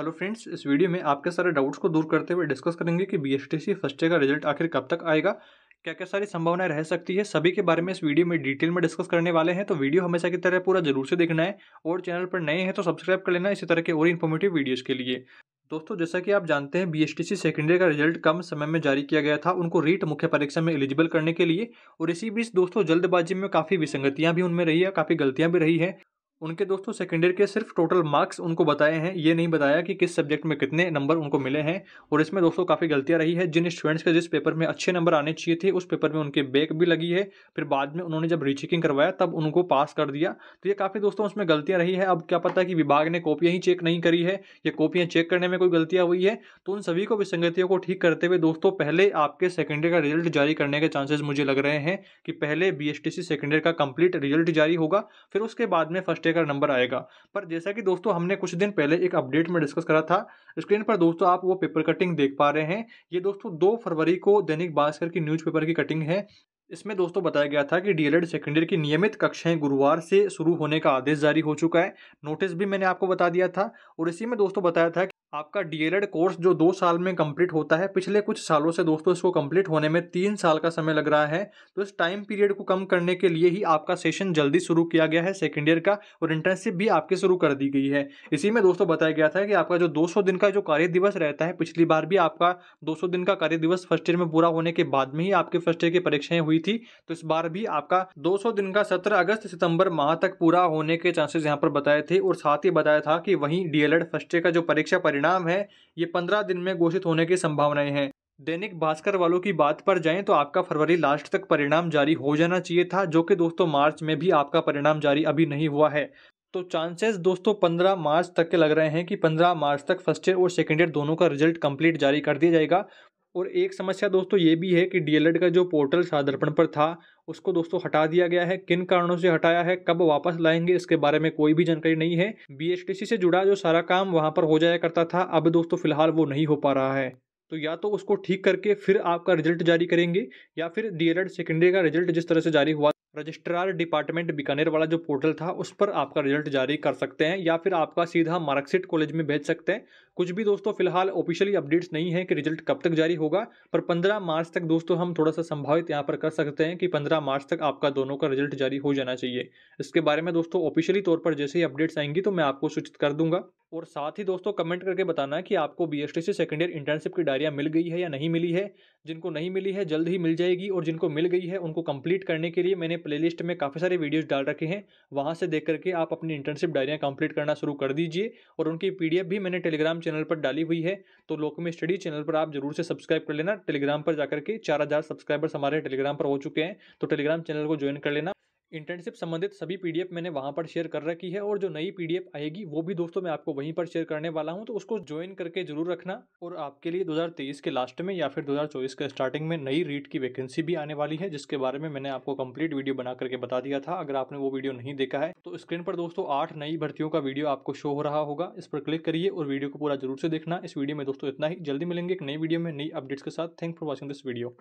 hello friends इस video में आपके सारे डाउट्स को दूर करते हुए डिस्कस करेंगे कि B S T C first year का रिजल्ट आखिर कब तक आएगा क्या क्या सारी संभावनाएं रह सकती है सभी के बारे में इस वीडियो में डिटेल में डिस्कस करने वाले हैं तो वीडियो हमेशा की तरह पूरा जरूर से देखना है और चैनल पर नए हैं तो सब्सक्राइब कर लेना इसी तरह के और इन्फॉर्मेटिव वीडियोज़ के लिए दोस्तों जैसा कि आप जानते हैं B S T C second year का रिजल्ट कम समय में जारी किया गया था उनको रीट मुख्य परीक्षा में एलिजिबल करने के लिए और इसी बीच दोस्तों जल्दबाजी में काफ़ी विसंगतियाँ भी उनमें रही है काफ़ी गलतियाँ भी रही हैं उनके दोस्तों सेकेंड ईयर के सिर्फ टोटल मार्क्स उनको बताए हैं ये नहीं बताया कि किस सब्जेक्ट में कितने नंबर उनको मिले हैं और इसमें दोस्तों काफ़ी गलतियां रही है जिन स्टूडेंट्स के जिस पेपर में अच्छे नंबर आने चाहिए थे उस पेपर में उनके बैक भी लगी है फिर बाद में उन्होंने जब रीचेकिंग करवाया तब उनको पास कर दिया तो ये काफ़ी दोस्तों उसमें गलतियाँ रही है अब क्या पता है कि विभाग ने कॉपियाँ ही चेक नहीं करी है या कॉपियाँ चेक करने में कोई गलतियाँ हुई है तो उन सभी को विसंगतियों को ठीक करते हुए दोस्तों पहले आपके सेकेंड ईयर का रिजल्ट जारी करने के चांसेज मुझे लग रहे हैं कि पहले बी एस सेकेंड ईयर का कंप्लीट रिजल्ट जारी होगा फिर उसके बाद में फर्स्ट बच्चे का नंबर आएगा पर जैसा कि दोस्तों हमने कुछ दिन पहले एक अपडेट में डिस्कस करा था स्क्रीन पर दोस्तों आप वो पेपर कटिंग देख पा रहे हैं ये दोस्तों दो फरवरी को दैनिक भास्कर की न्यूज़पेपर की कटिंग है इसमें दोस्तों बताया गया था कि डीएलएड सेकेंडरी की नियमित कक्षाएं गुरुवार से शुरू होने का आदेश जारी हो चुका है नोटिस भी मैंने आपको बता दिया था और इसी में दोस्तों बताया था कि आपका डीएलएड कोर्स जो दो साल में कंप्लीट होता है पिछले कुछ सालों से दोस्तों इसको कंप्लीट होने में तीन साल का समय लग रहा है तो इस टाइम पीरियड को कम करने के लिए ही आपका सेशन जल्दी शुरू किया गया है सेकेंड ईयर का और इंटर्नशिप भी आपके शुरू कर दी गई है इसी में दोस्तों बताया गया था कि आपका जो दो दिन का जो कार्य दिवस रहता है पिछली बार भी आपका दो दिन का कार्य दिवस फर्स्ट ईयर में पूरा होने के बाद में ही आपके फर्स्ट ईयर की परीक्षाएं हुई थी तो इस बार भी आपका दो दिन का सत्र अगस्त सितंबर माह तक पूरा होने के चांसेस यहाँ पर बताए थे और साथ ही बताया था कि वहीं डीएलएड फर्स्ट ईयर का जो परीक्षा परिणाम है ये पंद्रह दिन में घोषित होने की संभावनाएं हैं दैनिक भास्कर वालों की बात पर जाएं तो आपका फरवरी लास्ट तक परिणाम जारी हो जाना चाहिए था जो कि दोस्तों मार्च में भी आपका परिणाम जारी अभी नहीं हुआ है तो चांसेस दोस्तों पंद्रह मार्च तक के लग रहे हैं कि पंद्रह मार्च तक फर्स्ट ईयर और सेकेंड ईयर दोनों का रिजल्ट कंप्लीट जारी कर दिया जाएगा और एक समस्या दोस्तों ये भी है कि डीएलएड का जो पोर्टल सादर्पण पर था उसको दोस्तों हटा दिया गया है किन कारणों से हटाया है कब वापस लाएंगे इसके बारे में कोई भी जानकारी नहीं है बीएचटीसी से जुड़ा जो सारा काम वहां पर हो जाया करता था अब दोस्तों फिलहाल वो नहीं हो पा रहा है तो या तो उसको ठीक करके फिर आपका रिजल्ट जारी करेंगे या फिर डीएलएड सेकेंडरी का रिजल्ट जिस तरह से जारी हुआ रजिस्ट्रार डिपार्टमेंट बीकानेर वाला जो पोर्टल था उस पर आपका रिजल्ट जारी कर सकते हैं या फिर आपका सीधा मार्कशीट कॉलेज में भेज सकते हैं कुछ भी दोस्तों फिलहाल ऑफिशियली अपडेट्स नहीं है कि रिजल्ट कब तक जारी होगा पर 15 मार्च तक दोस्तों हम थोड़ा सा संभावित यहाँ पर कर सकते हैं कि 15 मार्च तक आपका दोनों का रिजल्ट जारी हो जाना चाहिए इसके बारे में दोस्तों ऑफिशियली तौर पर जैसे ही अपडेट्स आएंगी तो मैं आपको सूचित कर दूंगा और साथ ही दोस्तों कमेंट करके बताना कि आपको B S T second year internship की डायरिया मिल गई है या नहीं मिली है जिनको नहीं मिली है जल्द ही मिल जाएगी और जिनको मिल गई है उनको कंप्लीट करने के लिए मैंने प्लेलिस्ट में काफ़ी सारे वीडियोस डाल रखे हैं वहाँ से देख करके आप अपनी इंटर्नशिप डायरिया कंप्लीट करना शुरू कर दीजिए और उनकी पी भी मैंने टेलीग्राम चैनल पर डाली हुई है तो लोकमी स्टडी चैनल पर आप जरूर से सब्सक्राइब कर लेना टेलीग्राम पर जाकर के चार सब्सक्राइबर्स हमारे टेलीग्राम पर हो चुके हैं तो टेलीग्राम चैनल को ज्वाइन कर लेना इंटर्नशिप संबंधित सभी पीडीएफ मैंने वहाँ पर शेयर कर रखी है और जो नई पीडीएफ आएगी वो भी दोस्तों मैं आपको वहीं पर शेयर करने वाला हूँ तो उसको ज्वाइन करके जरूर रखना और आपके लिए 2023 के लास्ट में या फिर 2024 के स्टार्टिंग में नई रीट की वैकेंसी भी आने वाली है जिसके बारे में मैंने आपको कम्प्लीट वीडियो बना करके बता दिया था अगर आपने वो वीडियो नहीं देखा है तो स्क्रीन पर दोस्तों आठ नई भर्तियों का वीडियो आपको शो हो रहा होगा इस पर क्लिक करिए और वीडियो को पूरा जरूर से देखना इस वीडियो में दोस्तों इतना ही जल्दी मिलेंगे एक नई वीडियो में नई अपडेट्स के साथ thank for watching this video